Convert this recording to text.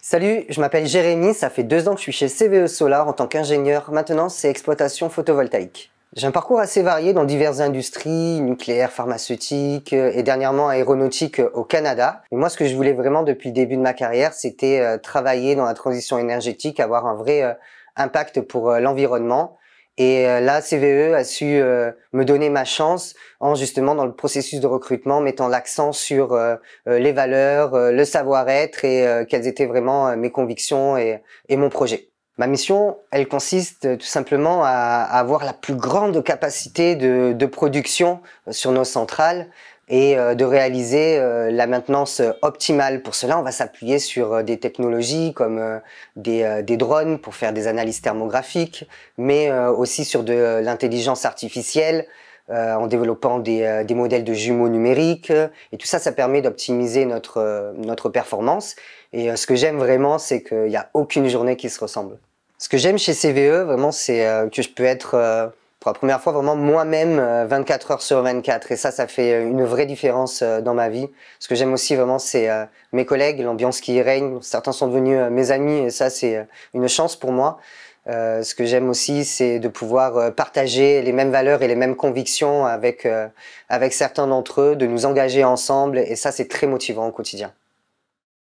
Salut, je m'appelle Jérémy, ça fait deux ans que je suis chez CVE Solar en tant qu'ingénieur maintenance et exploitation photovoltaïque. J'ai un parcours assez varié dans diverses industries, nucléaire, pharmaceutique euh, et dernièrement aéronautique euh, au Canada. Mais moi, ce que je voulais vraiment depuis le début de ma carrière, c'était euh, travailler dans la transition énergétique, avoir un vrai impact pour l'environnement et euh, là, CVE a su euh, me donner ma chance en justement dans le processus de recrutement, mettant l'accent sur euh, les valeurs, le savoir-être et quelles étaient vraiment mes convictions et mon projet. Ma mission, elle consiste euh, tout simplement à avoir la plus grande capacité de, production euh, sur nos centrales et euh, de réaliser la maintenance optimale. Pour cela, on va s'appuyer sur des technologies comme des, drones pour faire des analyses thermographiques, mais aussi sur de l'intelligence artificielle en développant des, modèles de jumeaux numériques. Et tout ça, ça permet d'optimiser notre, notre performance. Et ce que j'aime vraiment, c'est qu'il n'y a aucune journée qui se ressemble. Ce que j'aime chez CVE, vraiment, c'est euh, que je peux être euh, pour la première fois vraiment moi-même 24 euh, heures sur 24 et ça ça fait une vraie différence dans ma vie. Ce que j'aime aussi vraiment c'est mes collègues, l'ambiance qui y règne, certains sont devenus mes amis et ça c'est une chance pour moi. Euh, ce que j'aime aussi, c'est de pouvoir partager les mêmes valeurs et les mêmes convictions avec, avec certains d'entre eux, de nous engager ensemble. Et ça, c'est très motivant au quotidien.